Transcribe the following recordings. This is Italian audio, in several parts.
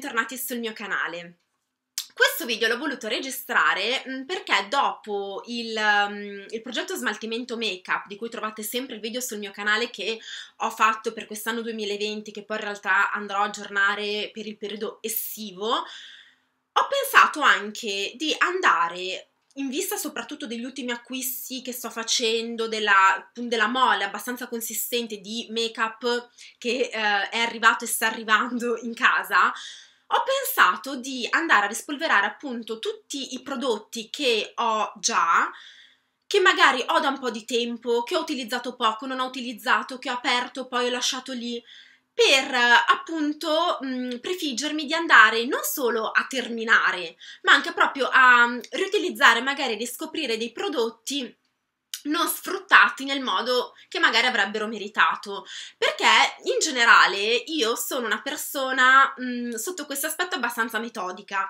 bentornati sul mio canale. Questo video l'ho voluto registrare mm, perché dopo il, mm, il progetto smaltimento make-up, di cui trovate sempre il video sul mio canale che ho fatto per quest'anno 2020, che poi in realtà andrò a aggiornare per il periodo estivo, ho pensato anche di andare in vista soprattutto degli ultimi acquisti che sto facendo, della, della mole abbastanza consistente di make-up che eh, è arrivato e sta arrivando in casa, ho pensato di andare a rispolverare appunto tutti i prodotti che ho già che magari ho da un po' di tempo, che ho utilizzato poco, non ho utilizzato, che ho aperto, poi ho lasciato lì, per appunto mh, mm, prefiggermi di andare non solo a terminare, ma anche proprio a mm, riutilizzare, magari riscoprire dei prodotti non sfruttati nel modo che magari avrebbero meritato perché in generale io sono una persona mh, mm, sotto questo aspetto abbastanza metodica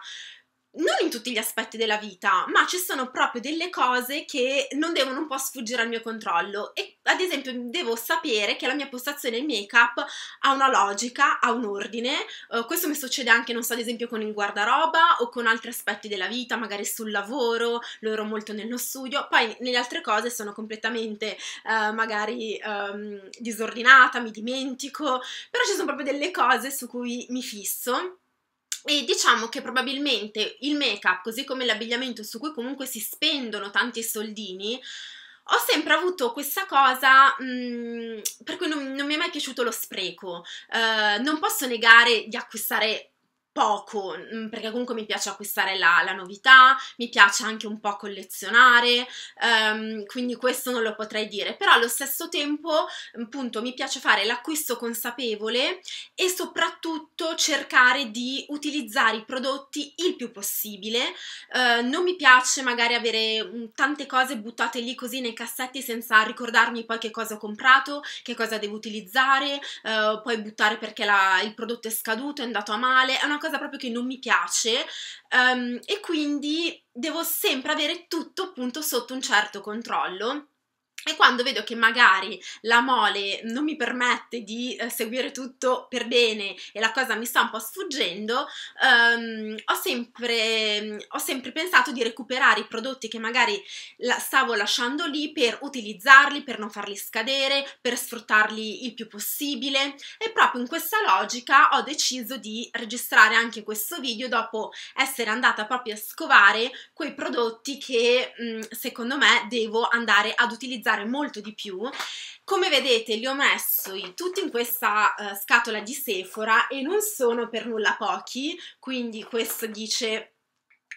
non in tutti gli aspetti della vita, ma ci sono proprio delle cose che non devono un po' sfuggire al mio controllo e ad esempio devo sapere che la mia postazione in make-up ha una logica, ha un ordine, uh, questo mi succede anche, non so, ad esempio con il guardaroba o con altri aspetti della vita, magari sul lavoro, lo molto nello studio, poi nelle altre cose sono completamente uh, magari um, disordinata, mi dimentico, però ci sono proprio delle cose su cui mi fisso e diciamo che probabilmente il make-up, così come l'abbigliamento su cui comunque si spendono tanti soldini, ho sempre avuto questa cosa mh, mm, per cui non, non, mi è mai piaciuto lo spreco. Uh, non posso negare di acquistare poco, mm, perché comunque mi piace acquistare la, la, novità, mi piace anche un po' collezionare, um, quindi questo non lo potrei dire, però allo stesso tempo appunto mi piace fare l'acquisto consapevole e soprattutto cercare di utilizzare i prodotti il più possibile, uh, non mi piace magari avere mm, tante cose buttate lì così nei cassetti senza ricordarmi poi che cosa ho comprato, che cosa devo utilizzare, uh, poi buttare perché la, il prodotto è scaduto, è andato a male, è una cosa proprio che non mi piace um, e quindi devo sempre avere tutto appunto sotto un certo controllo e quando vedo che magari la mole non mi permette di eh, seguire tutto per bene e la cosa mi sta un po' sfuggendo, ehm, ho, sempre, ho, sempre, pensato di recuperare i prodotti che magari la stavo lasciando lì per utilizzarli, per non farli scadere, per sfruttarli il più possibile e proprio in questa logica ho deciso di registrare anche questo video dopo essere andata proprio a scovare quei prodotti che mh, mm, secondo me devo andare ad utilizzare utilizzare molto di più come vedete li ho messi tutti in questa uh, scatola di Sephora e non sono per nulla pochi quindi questo dice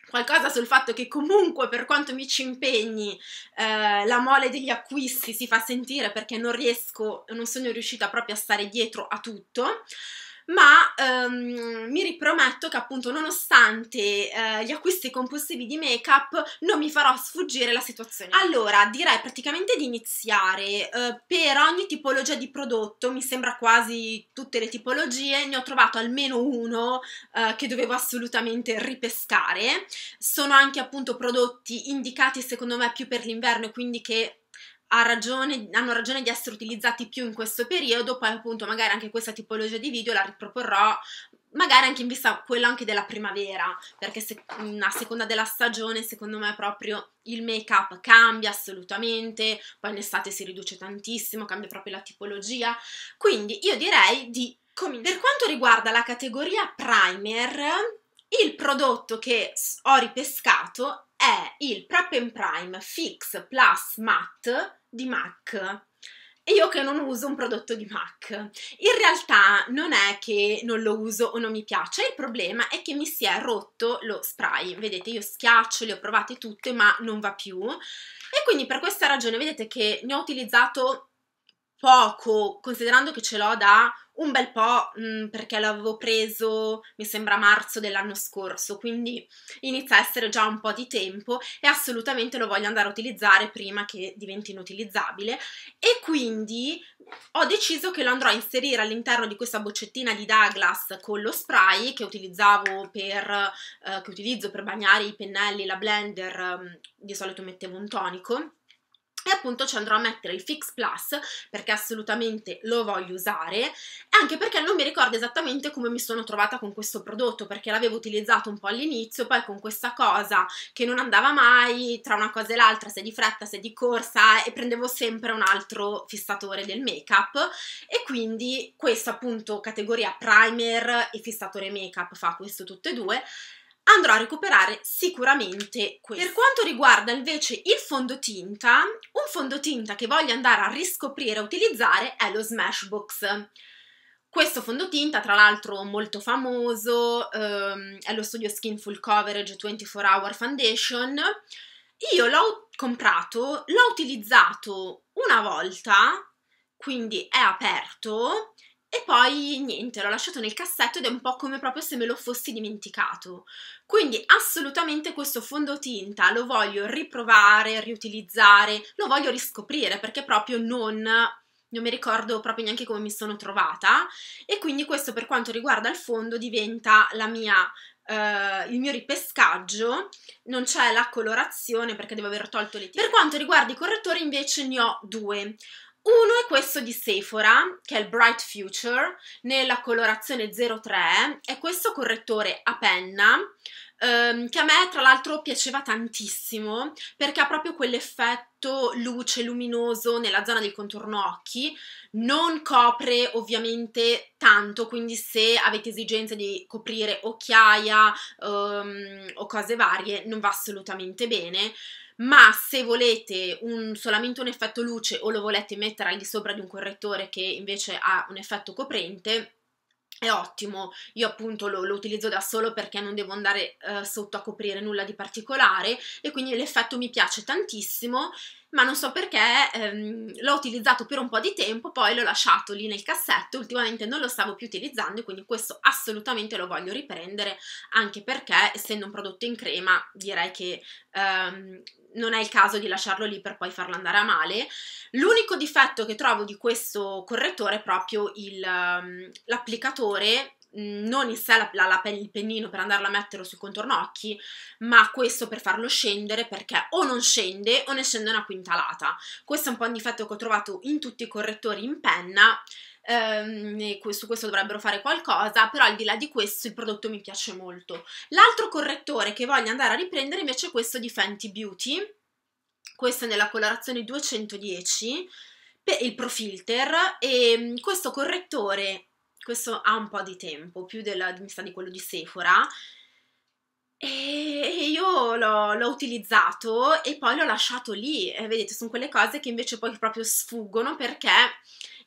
qualcosa sul fatto che comunque per quanto mi ci impegni eh, la mole degli acquisti si fa sentire perché non riesco, non sono riuscita proprio a stare dietro a tutto ma ehm, mi riprometto che appunto nonostante eh, gli acquisti compulsivi di make up non mi farò sfuggire la situazione. Allora direi praticamente di iniziare eh, per ogni tipologia di prodotto, mi sembra quasi tutte le tipologie, ne ho trovato almeno uno eh, che dovevo assolutamente ripescare, sono anche appunto prodotti indicati secondo me più per l'inverno quindi che ragione, hanno ragione di essere utilizzati più in questo periodo, poi appunto magari anche questa tipologia di video la riproporrò magari anche in vista quello anche della primavera, perché se, a seconda della stagione, secondo me proprio il make up cambia assolutamente, poi in estate si riduce tantissimo, cambia proprio la tipologia. Quindi io direi di cominciare. Per quanto riguarda la categoria primer, il prodotto che ho ripescato è il Prep and Prime Fix Plus Matte di MAC. io che non uso un prodotto di MAC. In realtà non è che non lo uso o non mi piace, il problema è che mi si è rotto lo spray. Vedete, io schiaccio, le ho provate tutte, ma non va più. E quindi per questa ragione vedete che ne ho utilizzato poco, considerando che ce l'ho da un bel po' mh, mm, perché l'avevo preso, mi sembra, marzo dell'anno scorso, quindi inizia a essere già un po' di tempo e assolutamente lo voglio andare a utilizzare prima che diventi inutilizzabile e quindi ho deciso che lo andrò a inserire all'interno di questa boccettina di Douglas con lo spray che utilizzavo per, eh, che utilizzo per bagnare i pennelli, la blender, mm, di solito mettevo un tonico e appunto ci andrò a mettere il Fix Plus perché assolutamente lo voglio usare e anche perché non mi ricordo esattamente come mi sono trovata con questo prodotto perché l'avevo utilizzato un po' all'inizio poi con questa cosa che non andava mai tra una cosa e l'altra se di fretta se di corsa e prendevo sempre un altro fissatore del make up e quindi questa appunto categoria primer e fissatore make up fa questo tutte e due andrò a recuperare sicuramente questo. Per quanto riguarda invece il fondotinta, un fondotinta che voglio andare a riscoprire e utilizzare è lo Smashbox. Questo fondotinta, tra l'altro molto famoso, ehm, è lo studio Skin Full Coverage 24 Hour Foundation. Io l'ho comprato, l'ho utilizzato una volta, quindi è aperto e poi niente, l'ho lasciato nel cassetto ed è un po' come proprio se me lo fossi dimenticato. Quindi assolutamente questo fondotinta lo voglio riprovare, riutilizzare, lo voglio riscoprire perché proprio non non mi ricordo proprio neanche come mi sono trovata e quindi questo per quanto riguarda il fondo diventa mia, eh, il mio ripescaggio non c'è la colorazione perché devo aver tolto le tinte. per quanto riguarda i correttori invece ne ho due uno è questo di Sephora, che è il Bright Future, nella colorazione 03, è questo correttore a penna, ehm, che a me tra l'altro piaceva tantissimo, perché ha proprio quell'effetto luce, luminoso nella zona del contorno occhi, non copre ovviamente tanto, quindi se avete esigenze di coprire occhiaia ehm, o cose varie non va assolutamente bene, ma se volete un, solamente un effetto luce o lo volete mettere al di sopra di un correttore che invece ha un effetto coprente è ottimo, io appunto lo, lo, utilizzo da solo perché non devo andare eh, sotto a coprire nulla di particolare e quindi l'effetto mi piace tantissimo, ma non so perché ehm, l'ho utilizzato per un po' di tempo, poi l'ho lasciato lì nel cassetto, ultimamente non lo stavo più utilizzando e quindi questo assolutamente lo voglio riprendere, anche perché essendo un prodotto in crema direi che... Ehm, non è il caso di lasciarlo lì per poi farlo andare a male. L'unico difetto che trovo di questo correttore è proprio ehm, l'applicatore colore mm, non in sé la, la, la, il pennino per andarlo a mettere sui contorno occhi, ma questo per farlo scendere perché o non scende o ne scende una quintalata. Questo è un po' un difetto che ho trovato in tutti i correttori in penna. Ehm, su questo dovrebbero fare qualcosa, però al di là di questo il prodotto mi piace molto. L'altro correttore che voglio andare a riprendere invece è questo di Fenty Beauty, questo è nella colorazione 210, il profilter e mm, questo correttore questo ha un po' di tempo, più della, mi sa di quello di Sephora, e io l'ho, l'ho, utilizzato e poi l'ho lasciato lì. Eh, vedete, sono quelle cose che invece poi proprio sfuggono perché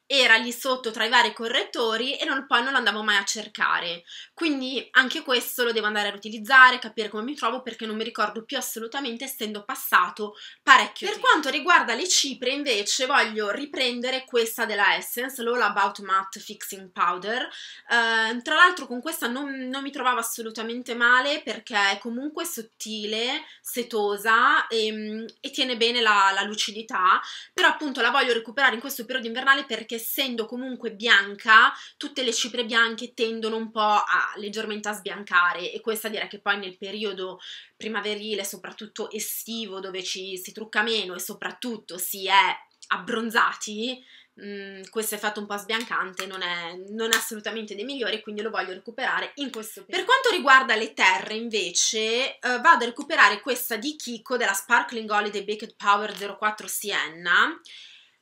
era lì sotto tra i vari correttori e non, poi non lo andavo mai a cercare. Quindi anche questo lo devo andare a utilizzare, capire come mi trovo perché non mi ricordo più assolutamente essendo passato parecchio. Per tempo. quanto riguarda le cipre invece voglio riprendere questa della Essence, l'All About Matte Fixing Powder. Eh, tra l'altro con questa non, non mi trovavo assolutamente male perché è comunque sottile, setosa e, ehm, e tiene bene la, la lucidità, però appunto la voglio recuperare in questo periodo invernale perché perché essendo comunque bianca, tutte le cipre bianche tendono un po' a leggermente a sbiancare e questa direi che poi nel periodo primaverile, soprattutto estivo, dove ci si trucca meno e soprattutto si è abbronzati, Mm, questo effetto un po' sbiancante non è, non è, assolutamente dei migliori quindi lo voglio recuperare in questo periodo. Per quanto riguarda le terre invece eh, vado a recuperare questa di Kiko della Sparkling Holiday Baked Power 04 Sienna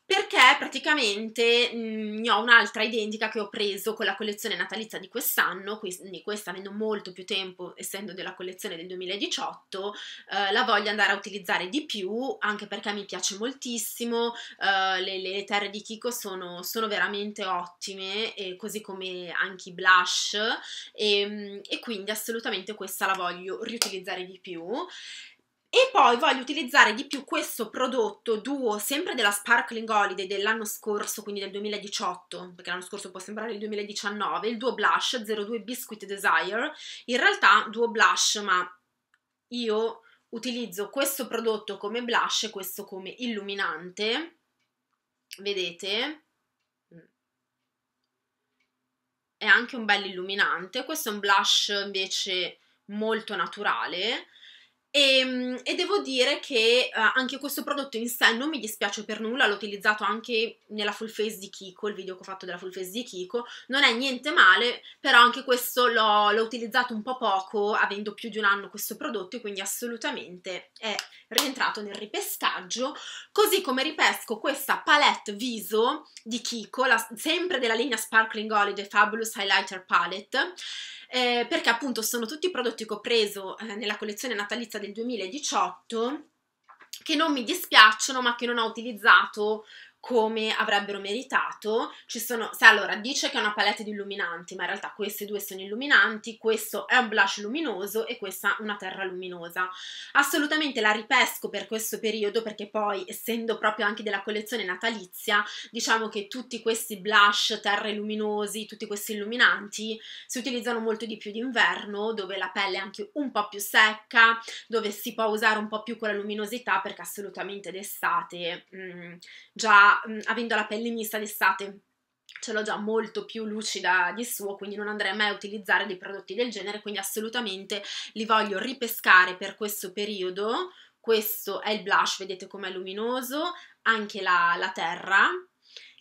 perché praticamente mh, mhmm, ne ho un'altra identica che ho preso con la collezione natalizia di quest'anno, quindi questa avendo molto più tempo, essendo della collezione del 2018, eh, la voglio andare a utilizzare di più, anche perché mi piace moltissimo, eh, le, le, terre di Kiko sono, sono veramente ottime, così come anche i blush, e, ehm, e quindi assolutamente questa la voglio riutilizzare di più. E poi voglio utilizzare di più questo prodotto duo, sempre della Sparkling Holiday dell'anno scorso, quindi del 2018, perché l'anno scorso può sembrare il 2019, il duo blush 02 Biscuit Desire, in realtà duo blush, ma io utilizzo questo prodotto come blush e questo come illuminante, vedete? È anche un bel illuminante, questo è un blush invece molto naturale, e, ehm, e, devo dire che uh, anche questo prodotto in sé non mi dispiace per nulla, l'ho utilizzato anche nella full face di Kiko, il video che ho fatto della full face di Kiko, non è niente male, però anche questo l'ho, l'ho utilizzato un po' poco, avendo più di un anno questo prodotto, e quindi assolutamente è rientrato nel ripescaggio, così come ripesco questa palette viso di Kiko, la, sempre della linea Sparkling Holiday Fabulous Highlighter Palette, eh, perché appunto sono tutti i prodotti che ho preso eh, nella collezione natalizia del 2018 che non mi dispiacciono ma che non ho utilizzato come avrebbero meritato. Ci sono, se allora dice che è una palette di illuminanti, ma in realtà queste due sono illuminanti, questo è un blush luminoso e questa una terra luminosa. Assolutamente la ripesco per questo periodo perché poi essendo proprio anche della collezione natalizia, diciamo che tutti questi blush, terre luminosi, tutti questi illuminanti si utilizzano molto di più d'inverno, dove la pelle è anche un po' più secca, dove si può usare un po' più con la luminosità perché assolutamente d'estate mh, mm, già mh, mm, avendo la pelle mista d'estate ce l'ho già molto più lucida di suo, quindi non andrei mai a utilizzare dei prodotti del genere, quindi assolutamente li voglio ripescare per questo periodo. Questo è il blush, vedete com'è luminoso, anche la, la terra,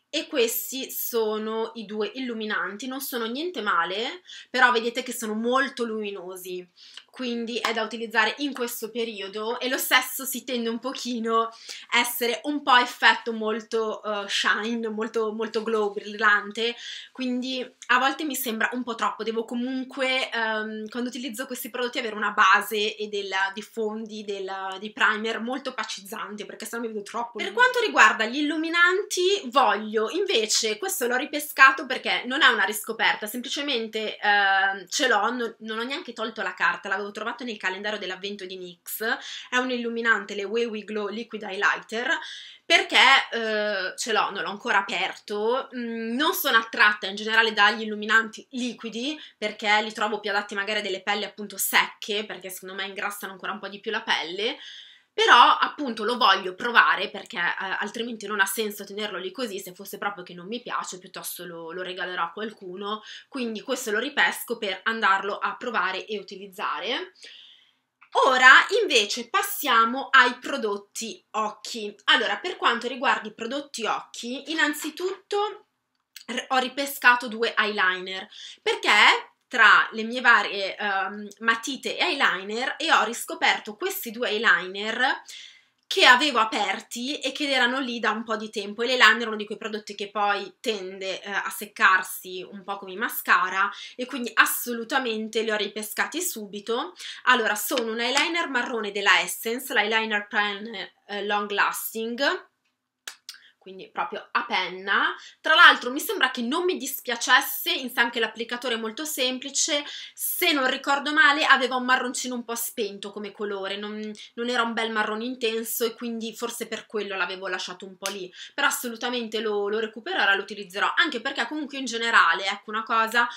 e questi sono i due illuminanti, non sono niente male, però vedete che sono molto luminosi quindi è da utilizzare in questo periodo e lo stesso si tende un pochino a essere un po' effetto molto uh, shine, molto, molto glow, brillante, quindi a volte mi sembra un po' troppo, devo comunque um, quando utilizzo questi prodotti avere una base e della, di fondi, della, di primer molto opacizzante perché sennò mi vedo troppo. Per quanto riguarda gli illuminanti voglio invece, questo l'ho ripescato perché non è una riscoperta, semplicemente uh, ce l'ho, non, non, ho neanche tolto la carta, l'avevo l'avevo trovato nel calendario dell'avvento di NYX, è un illuminante, le Way We Glow Liquid Highlighter, perché eh, ce l'ho, non l'ho ancora aperto, mh, mm, non sono attratta in generale dagli illuminanti liquidi, perché li trovo più adatti magari a delle pelli appunto secche, perché secondo me ingrassano ancora un po' di più la pelle, però appunto lo voglio provare perché eh, altrimenti non ha senso tenerlo lì così, se fosse proprio che non mi piace piuttosto lo, lo regalerò a qualcuno, quindi questo lo ripesco per andarlo a provare e utilizzare. Ora invece passiamo ai prodotti occhi. Allora, per quanto riguarda i prodotti occhi, innanzitutto ho ripescato due eyeliner perché tra le mie varie um, matite e eyeliner e ho riscoperto questi due eyeliner che avevo aperti e che erano lì da un po' di tempo e l'eyeliner è uno di quei prodotti che poi tende eh, a seccarsi un po' come mascara e quindi assolutamente li ho ripescati subito allora sono un eyeliner marrone della Essence l'eyeliner plan eh, long lasting quindi proprio a penna. Tra l'altro mi sembra che non mi dispiacesse, in sé anche l'applicatore è molto semplice, se non ricordo male aveva un marroncino un po' spento come colore, non, non era un bel marrone intenso e quindi forse per quello l'avevo lasciato un po' lì, però assolutamente lo, lo recupererò e lo utilizzerò, anche perché comunque in generale, ecco una cosa,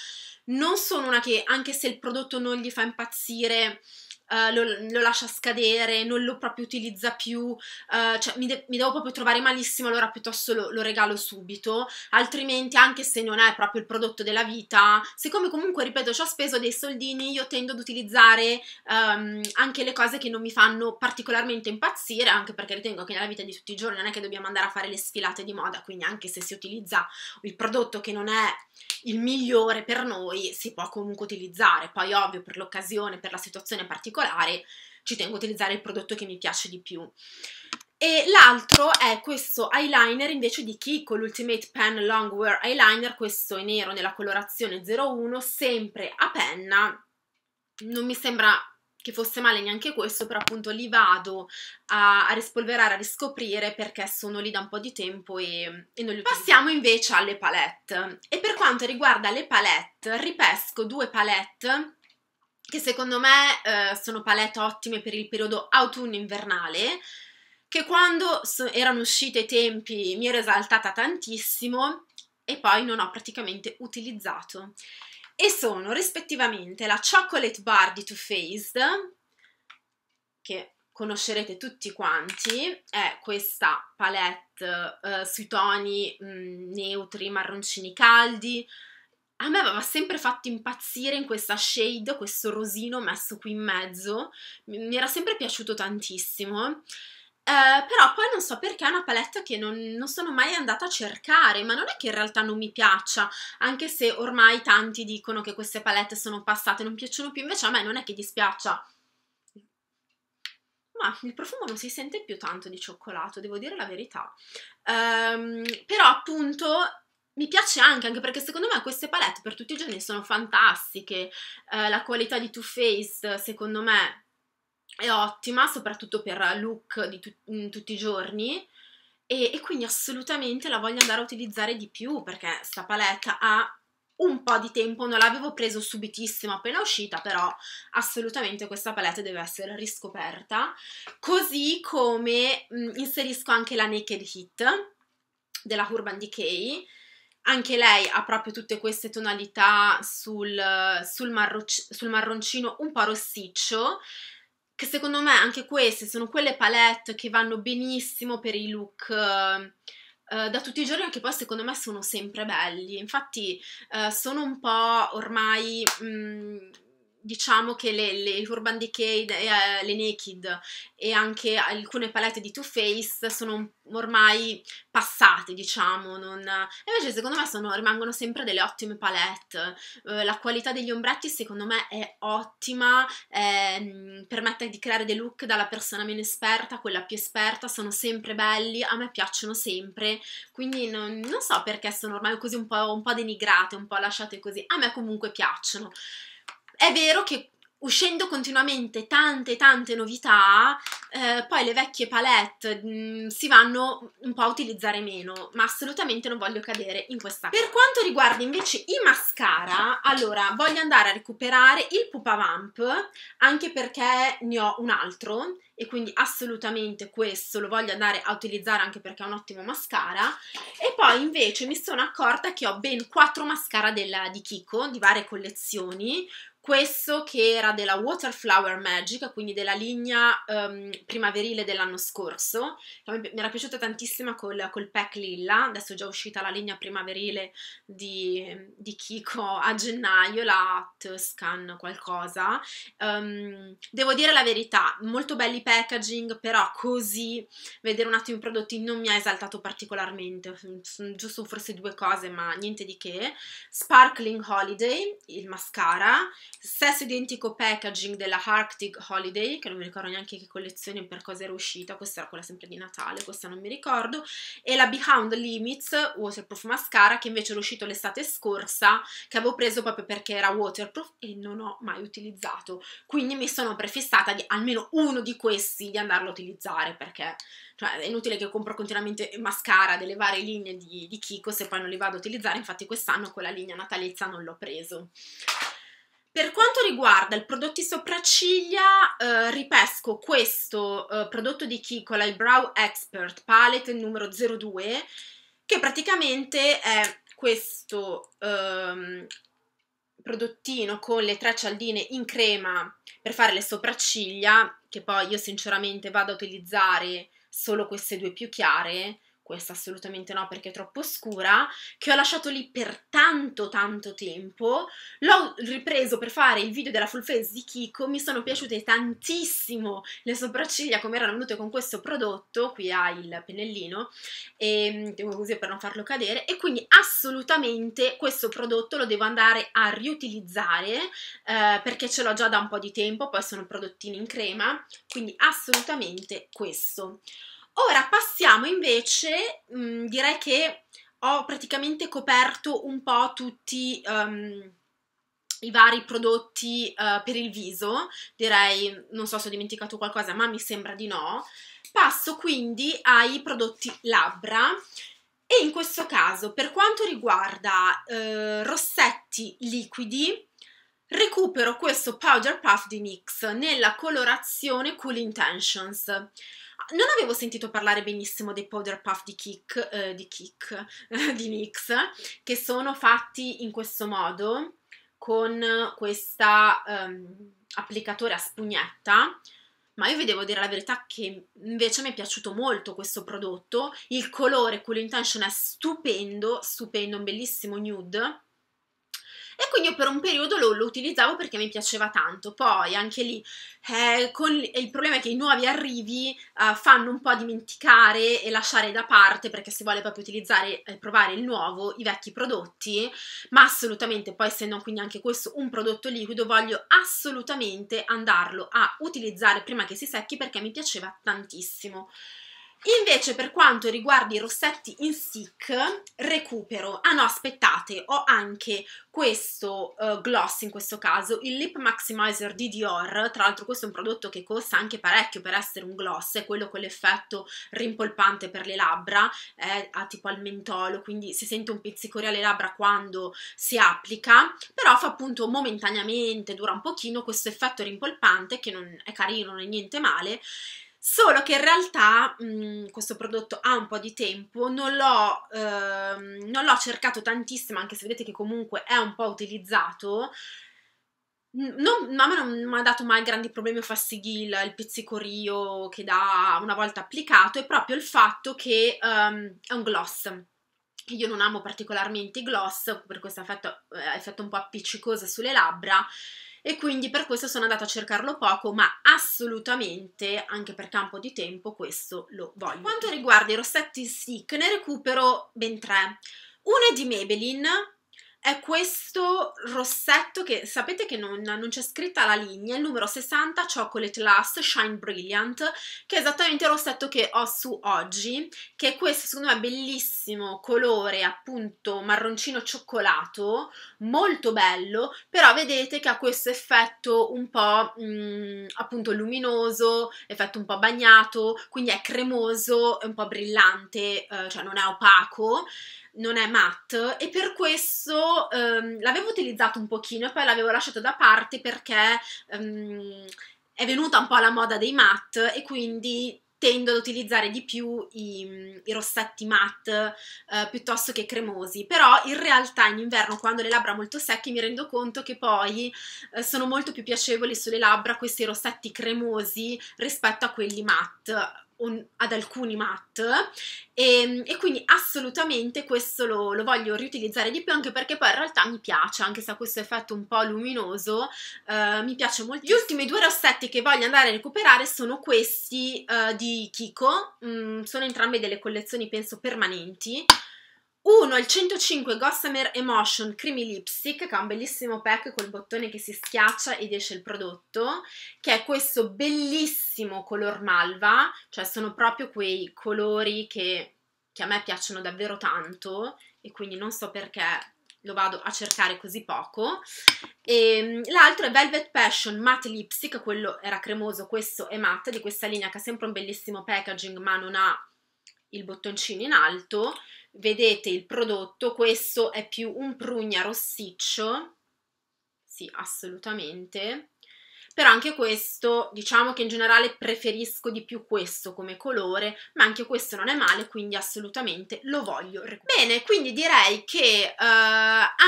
non sono una che anche se il prodotto non gli fa impazzire eh, lo, lo, lascia scadere, non lo proprio utilizza più, uh, cioè mi, de- mi, devo proprio trovare malissimo, allora piuttosto lo, lo, regalo subito, altrimenti anche se non è proprio il prodotto della vita, siccome comunque, ripeto, ci ho speso dei soldini, io tendo ad utilizzare um, anche le cose che non mi fanno particolarmente impazzire, anche perché ritengo che nella vita di tutti i giorni non è che dobbiamo andare a fare le sfilate di moda, quindi anche se si utilizza il prodotto che non è il migliore per noi, si può comunque utilizzare, poi ovvio per l'occasione, per la situazione particolare, particolare ci tengo a utilizzare il prodotto che mi piace di più. E l'altro è questo eyeliner invece di Kiko, l'Ultimate Pen Longwear Eyeliner, questo è nero nella colorazione 01, sempre a penna, non mi sembra che fosse male neanche questo, però appunto li vado a, a rispolverare, a riscoprire perché sono lì da un po' di tempo e, e non li utilizzo. Passiamo invece alle palette e per quanto riguarda le palette, ripesco due palette che secondo me eh, sono palette ottime per il periodo autunno-invernale, che quando so erano uscite i tempi mi ero esaltata tantissimo e poi non ho praticamente utilizzato. E sono rispettivamente la Chocolate Bar di Too Faced, che conoscerete tutti quanti, è questa palette eh, sui toni mh, mm, neutri, marroncini caldi, a me aveva sempre fatto impazzire in questa shade, questo rosino messo qui in mezzo, mi era sempre piaciuto tantissimo. Uh, però poi non so perché è una palette che non, non, sono mai andata a cercare, ma non è che in realtà non mi piaccia, anche se ormai tanti dicono che queste palette sono passate, non piacciono più, invece a me non è che dispiaccia. Ma il profumo non si sente più tanto di cioccolato, devo dire la verità. Um, però appunto mi piace anche, anche perché secondo me queste palette per tutti i giorni sono fantastiche, eh, la qualità di Too Faced secondo me è ottima, soprattutto per look di tu mm, tutti i giorni e, e quindi assolutamente la voglio andare a utilizzare di più perché sta palette ha un po' di tempo, non l'avevo preso subitissimo appena uscita, però assolutamente questa palette deve essere riscoperta, così come mh, mm, inserisco anche la Naked Hit della Urban Decay, anche lei ha proprio tutte queste tonalità sul, sul, marroc- sul marroncino un po' rossiccio, che secondo me anche queste sono quelle palette che vanno benissimo per i look eh, eh da tutti i giorni che poi secondo me sono sempre belli infatti eh, sono un po' ormai mh, mm, diciamo che le, le Urban Decay, eh, le Naked e anche alcune palette di Too Faced sono ormai passate, diciamo, non... invece secondo me sono, rimangono sempre delle ottime palette, eh, la qualità degli ombretti secondo me è ottima, eh, permette di creare dei look dalla persona meno esperta a quella più esperta, sono sempre belli, a me piacciono sempre, quindi non, non so perché sono ormai così un po', un po' denigrate, un po' lasciate così, a me comunque piacciono è vero che uscendo continuamente tante tante novità, eh, poi le vecchie palette mh, mm, si vanno un po' a utilizzare meno, ma assolutamente non voglio cadere in questa. Per quanto riguarda invece i mascara, allora voglio andare a recuperare il Pupa Vamp, anche perché ne ho un altro e quindi assolutamente questo lo voglio andare a utilizzare anche perché è un ottimo mascara e poi invece mi sono accorta che ho ben quattro mascara della, di Kiko di varie collezioni questo che era della Waterflower Magic, quindi della linea um, primaverile dell'anno scorso, mi era piaciuta tantissimo col, col, pack lilla, adesso è già uscita la linea primaverile di, di Kiko a gennaio, la Tuscan qualcosa. Um, devo dire la verità, molto belli packaging, però così vedere un attimo i prodotti non mi ha esaltato particolarmente, sono giusto forse due cose, ma niente di che. Sparkling Holiday, il mascara, Stesso identico packaging della Arctic Holiday, che non mi ricordo neanche che collezione per cosa era uscita, questa era quella sempre di Natale, questa non mi ricordo, e la Behound Limits Waterproof Mascara, che invece era uscito l'estate scorsa, che avevo preso proprio perché era waterproof e non ho mai utilizzato. Quindi mi sono prefissata di almeno uno di questi di andarlo a utilizzare, perché cioè, è inutile che compro continuamente mascara delle varie linee di, di Kiko se poi non li vado a utilizzare, infatti quest'anno quella linea natalizia non l'ho preso. Per quanto riguarda i prodotti sopracciglia, eh, ripesco questo eh, prodotto di Kikola, il Brow Expert Palette numero 02, che praticamente è questo ehm, prodottino con le tre cialdine in crema per fare le sopracciglia, che poi io sinceramente vado a utilizzare solo queste due più chiare, questa assolutamente no perché è troppo scura, che ho lasciato lì per tanto tanto tempo, l'ho ripreso per fare il video della full face di Kiko, mi sono piaciute tantissimo le sopracciglia come erano venute con questo prodotto, qui ha il pennellino, e ehm, devo così per non farlo cadere, e quindi assolutamente questo prodotto lo devo andare a riutilizzare eh, perché ce l'ho già da un po' di tempo, poi sono prodottini in crema, quindi assolutamente questo. Ora passiamo invece, mh, mhmm, direi che ho praticamente coperto un po' tutti um, i vari prodotti uh, per il viso, direi, non so se ho dimenticato qualcosa, ma mi sembra di no. Passo quindi ai prodotti labbra e in questo caso, per quanto riguarda uh, rossetti liquidi, recupero questo Powder Puff di NYX nella colorazione Cool Intentions non avevo sentito parlare benissimo dei powder puff di Kik, eh, di, Kik di NYX, che sono fatti in questo modo, con questa ehm, applicatore a spugnetta, ma io vi devo dire la verità che invece mi è piaciuto molto questo prodotto, il colore, quello intention è stupendo, stupendo, un bellissimo nude, e quindi io per un periodo lo, lo utilizzavo perché mi piaceva tanto. Poi anche lì eh, con, il problema è che i nuovi arrivi eh, fanno un po' dimenticare e lasciare da parte perché si vuole proprio utilizzare e eh, provare il nuovo, i vecchi prodotti, ma assolutamente poi essendo quindi anche questo un prodotto liquido voglio assolutamente andarlo a utilizzare prima che si secchi perché mi piaceva tantissimo. Invece per quanto riguarda i rossetti in stick, recupero. Ah no, aspettate, ho anche questo uh, gloss in questo caso, il Lip Maximizer di Dior, tra l'altro questo è un prodotto che costa anche parecchio per essere un gloss, è quello con l'effetto rimpolpante per le labbra, è a tipo al mentolo, quindi si sente un pizzicore alle labbra quando si applica, però fa appunto momentaneamente, dura un pochino, questo effetto rimpolpante che non è carino, non è niente male, Solo che in realtà mh, questo prodotto ha un po' di tempo, non l'ho, ehm, non l'ho cercato tantissimo, anche se vedete che comunque è un po' utilizzato. Non, a me non mi ha dato mai grandi problemi o fastidi il, il, pizzicorio che dà una volta applicato, è proprio il fatto che um, è un gloss. Io non amo particolarmente i gloss per questo effetto, eh, effetto un po' appiccicoso sulle labbra e quindi per questo sono andata a cercarlo poco, ma assolutamente anche per campo di tempo questo lo voglio. quanto riguarda i rossetti stick, ne recupero ben tre. Uno è di Maybelline, è questo rossetto che sapete che non, non c'è scritta la linea, il numero 60 Chocolate Last Shine Brilliant, che è esattamente il rossetto che ho su oggi, che è questo secondo me bellissimo colore appunto marroncino cioccolato, molto bello, però vedete che ha questo effetto un po' mh, mm, appunto luminoso, effetto un po' bagnato, quindi è cremoso, è un po' brillante, eh, cioè non è opaco, non è matte e per questo um, l'avevo utilizzato un pochino e poi l'avevo lasciato da parte perché um, è venuta un po' la moda dei matte e quindi tendo ad utilizzare di più i, i rossetti matte eh, piuttosto che cremosi, però in realtà in inverno quando le labbra molto secche mi rendo conto che poi eh, sono molto più piacevoli sulle labbra questi rossetti cremosi rispetto a quelli matte, un, ad alcuni matte e, ehm, e, quindi assolutamente questo lo, lo, voglio riutilizzare di più anche perché poi in realtà mi piace anche se ha questo effetto un po' luminoso eh, mi piace molto gli ultimi due rossetti che voglio andare a recuperare sono questi eh, di Kiko mm, sono entrambe delle collezioni penso permanenti uno, il 105 Gossamer Emotion Creamy Lipstick, che ha un bellissimo pack col bottone che si schiaccia ed esce il prodotto, che è questo bellissimo color malva, cioè sono proprio quei colori che, che a me piacciono davvero tanto e quindi non so perché lo vado a cercare così poco. Ehm, l'altro è Velvet Passion Matte Lipstick, quello era cremoso, questo è matte, di questa linea che ha sempre un bellissimo packaging ma non ha il bottoncino in alto, vedete il prodotto, questo è più un prugna rossiccio, sì assolutamente, però anche questo, diciamo che in generale preferisco di più questo come colore, ma anche questo non è male, quindi assolutamente lo voglio Bene, quindi direi che uh,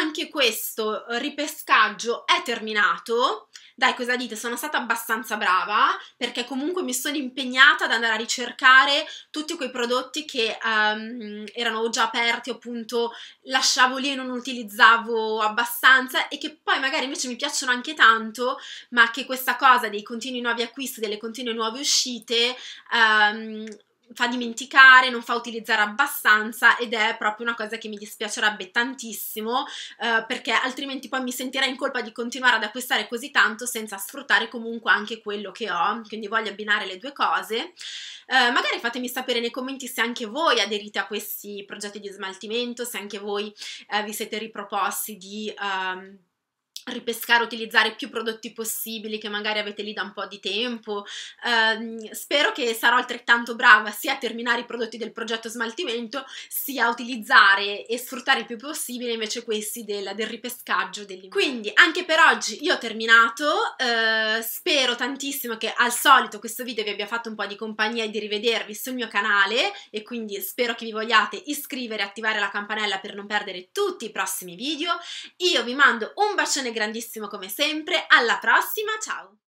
anche questo ripescaggio è terminato, dai cosa dite, sono stata abbastanza brava perché comunque mi sono impegnata ad andare a ricercare tutti quei prodotti che um, erano già aperti appunto lasciavo lì e non utilizzavo abbastanza e che poi magari invece mi piacciono anche tanto ma che questo questa cosa dei continui nuovi acquisti, delle continue nuove uscite, ehm, fa dimenticare, non fa utilizzare abbastanza ed è proprio una cosa che mi dispiacerebbe tantissimo eh, perché altrimenti poi mi sentirei in colpa di continuare ad acquistare così tanto senza sfruttare comunque anche quello che ho, quindi voglio abbinare le due cose. Eh, magari fatemi sapere nei commenti se anche voi aderite a questi progetti di smaltimento, se anche voi eh, vi siete riproposti di... Um, ripescare, utilizzare più prodotti possibili che magari avete lì da un po' di tempo. Eh, spero che sarò altrettanto brava sia a terminare i prodotti del progetto smaltimento, sia a utilizzare e sfruttare il più possibile invece questi del, del ripescaggio. Dell'inverno. Quindi anche per oggi io ho terminato, eh, spero tantissimo che al solito questo video vi abbia fatto un po' di compagnia e di rivedervi sul mio canale e quindi spero che vi vogliate iscrivere e attivare la campanella per non perdere tutti i prossimi video. Io vi mando un bacione grandissimo come sempre, alla prossima, ciao!